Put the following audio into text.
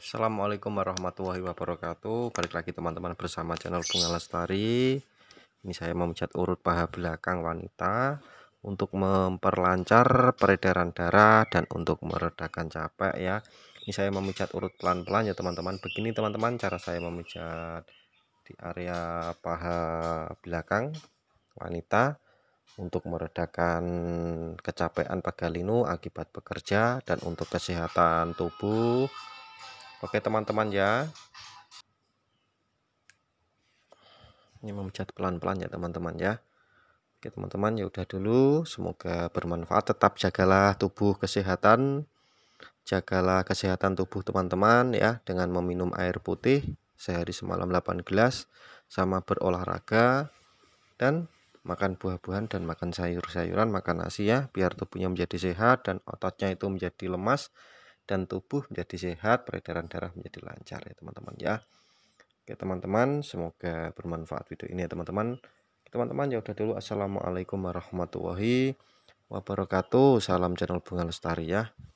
Assalamualaikum warahmatullahi wabarakatuh Balik lagi teman-teman bersama channel Bunga Lestari Ini saya memecat urut paha belakang wanita Untuk memperlancar peredaran darah Dan untuk meredakan capek ya Ini saya memecat urut pelan-pelan ya teman-teman Begini teman-teman cara saya memecat Di area paha belakang wanita untuk meredakan kecapean pegalinu akibat bekerja dan untuk kesehatan tubuh Oke teman-teman ya. Ini memecat pelan-pelan ya teman-teman ya. Oke teman-teman ya udah dulu. Semoga bermanfaat. Tetap jagalah tubuh kesehatan. Jagalah kesehatan tubuh teman-teman ya. Dengan meminum air putih sehari semalam 8 gelas. Sama berolahraga. Dan makan buah-buahan dan makan sayur-sayuran. Makan nasi ya. Biar tubuhnya menjadi sehat dan ototnya itu menjadi lemas dan tubuh menjadi sehat, peredaran darah menjadi lancar ya teman-teman ya. Oke teman-teman, semoga bermanfaat video ini ya teman-teman. Teman-teman ya udah dulu Assalamualaikum warahmatullahi wabarakatuh. Salam channel Bunga Lestari ya.